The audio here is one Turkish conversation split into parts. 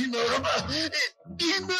Bilmiyorum. Bilmiyorum.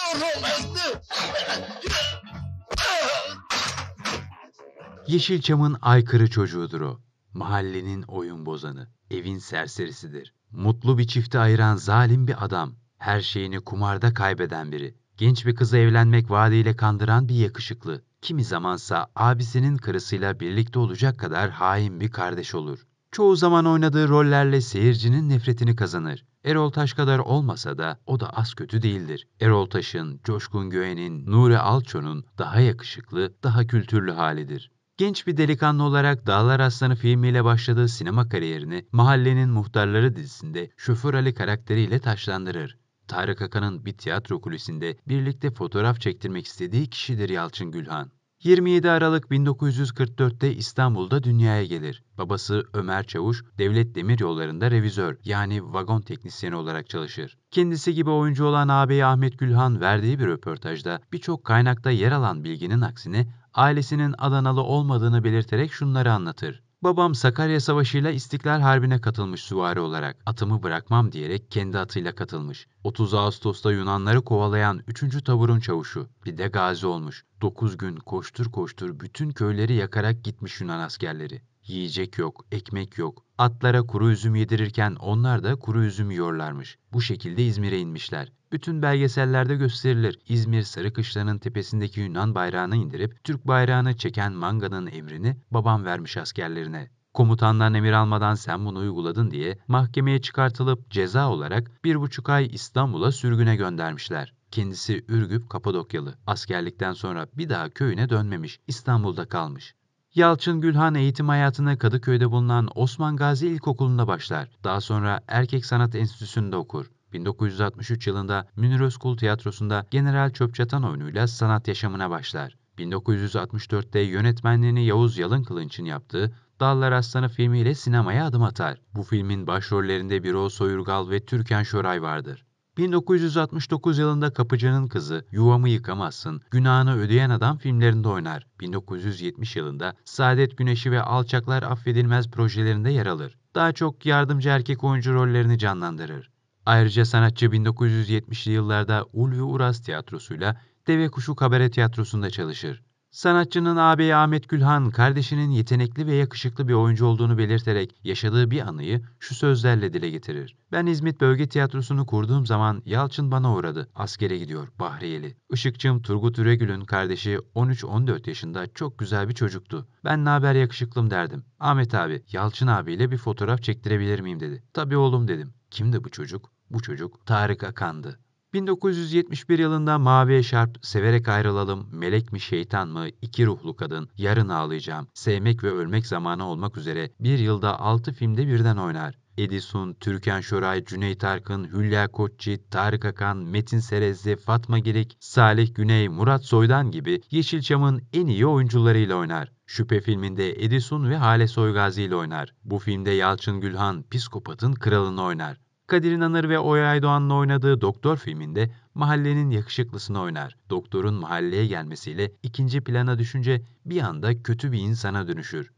Yeşilçam'ın aykırı çocuğudur o. Mahallenin oyun bozanı, evin serserisidir. Mutlu bir çifti ayıran zalim bir adam, her şeyini kumarda kaybeden biri, genç bir kızı evlenmek vaadiyle kandıran bir yakışıklı, kimi zamansa abisinin karısıyla birlikte olacak kadar hain bir kardeş olur. Çoğu zaman oynadığı rollerle seyircinin nefretini kazanır. Erol Taş kadar olmasa da o da az kötü değildir. Erol Taş'ın, Coşkun Göğen'in, Nure Alço'nun daha yakışıklı, daha kültürlü halidir. Genç bir delikanlı olarak Dağlar Aslanı filmiyle başladığı sinema kariyerini Mahallenin Muhtarları dizisinde Şoför Ali karakteriyle taşlandırır. Tarık Akan'ın bir tiyatro kulisinde birlikte fotoğraf çektirmek istediği kişidir Yalçın Gülhan. 27 Aralık 1944'te İstanbul'da dünyaya gelir. Babası Ömer Çavuş, devlet demir yollarında revizör yani vagon teknisyeni olarak çalışır. Kendisi gibi oyuncu olan ağabey Ahmet Gülhan verdiği bir röportajda birçok kaynakta yer alan bilginin aksine ailesinin Adanalı olmadığını belirterek şunları anlatır. Babam Sakarya Savaşı ile İstiklal Harbi'ne katılmış süvari olarak. Atımı bırakmam diyerek kendi atıyla katılmış. 30 Ağustos'ta Yunanları kovalayan 3. Tavur'un çavuşu. Bir de gazi olmuş. 9 gün koştur koştur bütün köyleri yakarak gitmiş Yunan askerleri. Yiyecek yok, ekmek yok. Atlara kuru üzüm yedirirken onlar da kuru üzüm yiyorlarmış. Bu şekilde İzmir'e inmişler. Bütün belgesellerde gösterilir. İzmir Sarı Kışlanın tepesindeki Yunan bayrağını indirip Türk bayrağını çeken Manga'nın emrini babam vermiş askerlerine. Komutandan emir almadan sen bunu uyguladın diye mahkemeye çıkartılıp ceza olarak bir buçuk ay İstanbul'a sürgüne göndermişler. Kendisi Ürgüp Kapadokyalı. Askerlikten sonra bir daha köyüne dönmemiş, İstanbul'da kalmış. Yalçın Gülhan eğitim hayatına Kadıköy'de bulunan Osman Gazi İlkokulu'nda başlar. Daha sonra Erkek Sanat Enstitüsü'nde okur. 1963 yılında Münir Özkul Tiyatrosu'nda General Çöpçatan oyunuyla sanat yaşamına başlar. 1964'te yönetmenliğini Yavuz Yalın Kılınç'ın yaptığı Dallar Aslanı filmiyle sinemaya adım atar. Bu filmin başrollerinde Birol Soyurgal ve Türkan Şoray vardır. 1969 yılında Kapıcı'nın kızı Yuvamı Yıkamazsın, Günahını Ödeyen Adam filmlerinde oynar. 1970 yılında Saadet Güneşi ve Alçaklar Affedilmez projelerinde yer alır. Daha çok yardımcı erkek oyuncu rollerini canlandırır. Ayrıca sanatçı 1970'li yıllarda Ulvi Uras Tiyatrosu'yla Deve Kuşu Kabare Tiyatrosu'nda çalışır. Sanatçının ağabeyi Ahmet Gülhan, kardeşinin yetenekli ve yakışıklı bir oyuncu olduğunu belirterek yaşadığı bir anıyı şu sözlerle dile getirir. Ben İzmit Bölge Tiyatrosu'nu kurduğum zaman Yalçın bana uğradı. Askere gidiyor, Bahriyeli. Işıkçım Turgut Üregül'ün kardeşi 13-14 yaşında çok güzel bir çocuktu. Ben ne haber yakışıklım derdim. Ahmet abi, Yalçın abiyle bir fotoğraf çektirebilir miyim dedi. Tabii oğlum dedim. Kimdi bu çocuk? Bu çocuk Tarık Akan'dı. 1971 yılında "Mavi Şarp, Severek Ayrılalım, Melek mi Şeytan mı, İki Ruhlu Kadın, Yarın Ağlayacağım, Sevmek ve Ölmek Zamanı olmak üzere bir yılda 6 filmde birden oynar. Edison, Türkan Şoray, Cüneyt Arkın, Hülya Koççi, Tarık Akan, Metin Serezli, Fatma Girik, Salih Güney, Murat Soydan gibi Yeşilçam'ın en iyi oyuncularıyla oynar. Şüphe filminde Edison ve Hale Soygazi ile oynar. Bu filmde Yalçın Gülhan, psikopatın kralını oynar. Kadir İnanır ve Oya Doğan'ın oynadığı Doktor filminde mahallenin yakışıklısını oynar. Doktorun mahalleye gelmesiyle ikinci plana düşünce bir anda kötü bir insana dönüşür.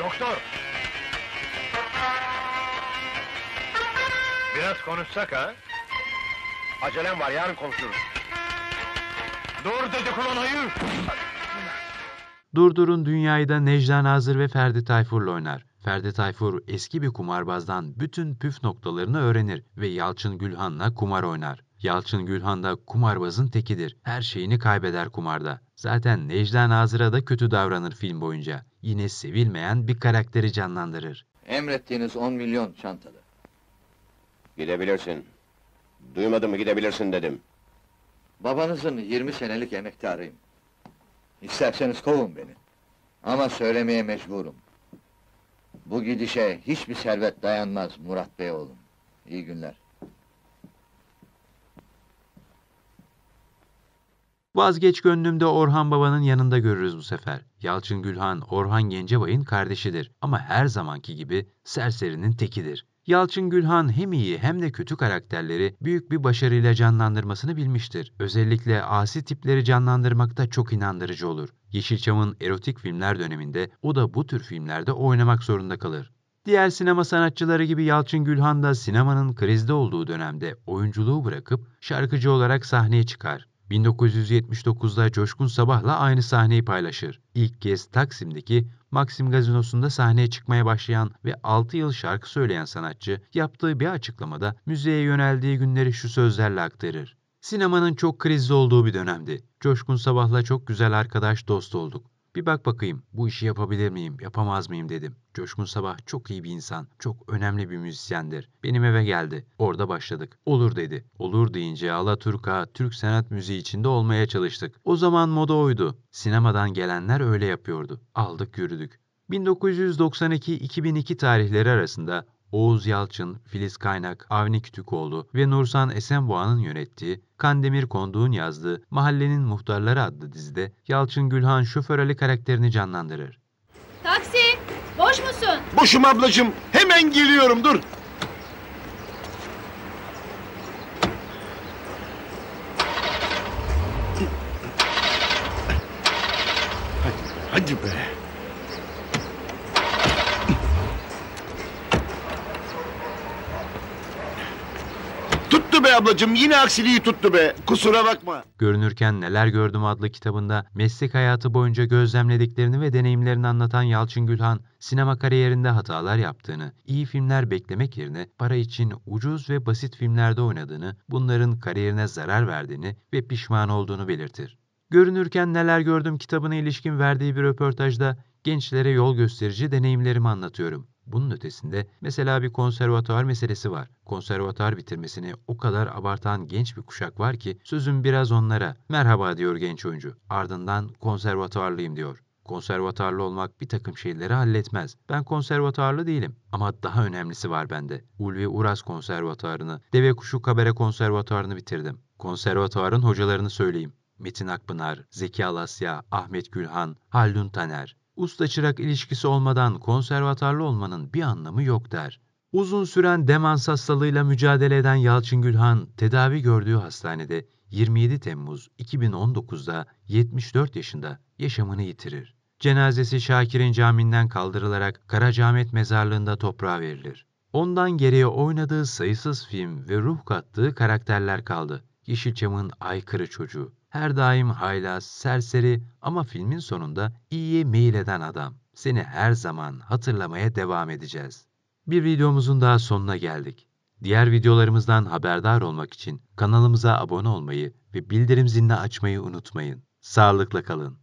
Doktor! Biraz konuşsak ha? Acelem var, yarın konuşuruz. Dur dedik ulan ayı! Durdur'un Dünyayı da Necla Hazır ve Ferdi Tayfur'la oynar. Ferdi Tayfur eski bir kumarbazdan bütün püf noktalarını öğrenir ve Yalçın Gülhan'la kumar oynar. Yalçın Gülhan da kumarbazın tekidir. Her şeyini kaybeder kumarda. Zaten Necla Nazır'a da kötü davranır film boyunca. Yine sevilmeyen bir karakteri canlandırır. Emrettiğiniz 10 milyon çantada. Gidebilirsin. Duymadın mı gidebilirsin dedim. Babanızın 20 senelik emektarıyım. İsterseniz kovun beni. Ama söylemeye mecburum. Bu gidişe hiçbir servet dayanmaz Murat Bey oğlum. İyi günler. Vazgeç gönlümde Orhan Baba'nın yanında görürüz bu sefer. Yalçın Gülhan, Orhan Gencebay'ın kardeşidir ama her zamanki gibi serserinin tekidir. Yalçın Gülhan hem iyi hem de kötü karakterleri büyük bir başarıyla canlandırmasını bilmiştir. Özellikle asi tipleri canlandırmakta çok inandırıcı olur. Yeşilçam'ın erotik filmler döneminde o da bu tür filmlerde oynamak zorunda kalır. Diğer sinema sanatçıları gibi Yalçın Gülhan da sinemanın krizde olduğu dönemde oyunculuğu bırakıp şarkıcı olarak sahneye çıkar. 1979'da Coşkun Sabah'la aynı sahneyi paylaşır. İlk kez Taksim'deki Maxim Gazinosu'nda sahneye çıkmaya başlayan ve 6 yıl şarkı söyleyen sanatçı yaptığı bir açıklamada müzeye yöneldiği günleri şu sözlerle aktarır. Sinemanın çok krizli olduğu bir dönemdi. Coşkun Sabah'la çok güzel arkadaş dost olduk. Bir bak bakayım bu işi yapabilir miyim, yapamaz mıyım dedim. Coşkun Sabah çok iyi bir insan, çok önemli bir müzisyendir. Benim eve geldi. Orada başladık. Olur dedi. Olur deyince Alaturka, Türk sanat müziği içinde olmaya çalıştık. O zaman moda oydu. Sinemadan gelenler öyle yapıyordu. Aldık yürüdük. 1992-2002 tarihleri arasında Oğuz Yalçın, Filiz Kaynak, Avni Kütükoğlu ve Nursan Esenboğa'nın yönettiği, Kandemir Konduğ'un yazdığı Mahallenin Muhtarları adlı dizide Yalçın Gülhan şoför Ali karakterini canlandırır. Taksi, boş musun? Boşum ablacığım, hemen geliyorum dur. Vay ablacım yine aksiliği tuttu be. Kusura bakma. Görünürken Neler Gördüm adlı kitabında meslek hayatı boyunca gözlemlediklerini ve deneyimlerini anlatan Yalçın Gülhan, sinema kariyerinde hatalar yaptığını, iyi filmler beklemek yerine para için ucuz ve basit filmlerde oynadığını, bunların kariyerine zarar verdiğini ve pişman olduğunu belirtir. Görünürken Neler Gördüm kitabına ilişkin verdiği bir röportajda gençlere yol gösterici deneyimlerimi anlatıyorum. Bunun ötesinde mesela bir konservatuar meselesi var. Konservatuar bitirmesini o kadar abartan genç bir kuşak var ki sözüm biraz onlara. Merhaba diyor genç oyuncu. Ardından konservatuarlıyım diyor. Konservatuarlı olmak bir takım şeyleri halletmez. Ben konservatuarlı değilim ama daha önemlisi var bende. Ulvi Uras Konservatuarını, Deve Kuşu Kabere Konservatuarını bitirdim. Konservatuarın hocalarını söyleyeyim. Metin Akpınar, Zeki Alasya, Ahmet Gülhan, Haldun Taner, usta çırak ilişkisi olmadan konservatuarlı olmanın bir anlamı yok der. Uzun süren demans hastalığıyla mücadele eden Yalçın Gülhan, tedavi gördüğü hastanede 27 Temmuz 2019'da 74 yaşında yaşamını yitirir. Cenazesi Şakir'in caminden kaldırılarak Karacaahmet mezarlığında toprağa verilir. Ondan geriye oynadığı sayısız film ve ruh kattığı karakterler kaldı. Yeşilçam'ın aykırı çocuğu. Her daim haylaz, serseri ama filmin sonunda iyiye meyil eden adam. Seni her zaman hatırlamaya devam edeceğiz. Bir videomuzun daha sonuna geldik. Diğer videolarımızdan haberdar olmak için kanalımıza abone olmayı ve bildirim zilini açmayı unutmayın. Sağlıkla kalın.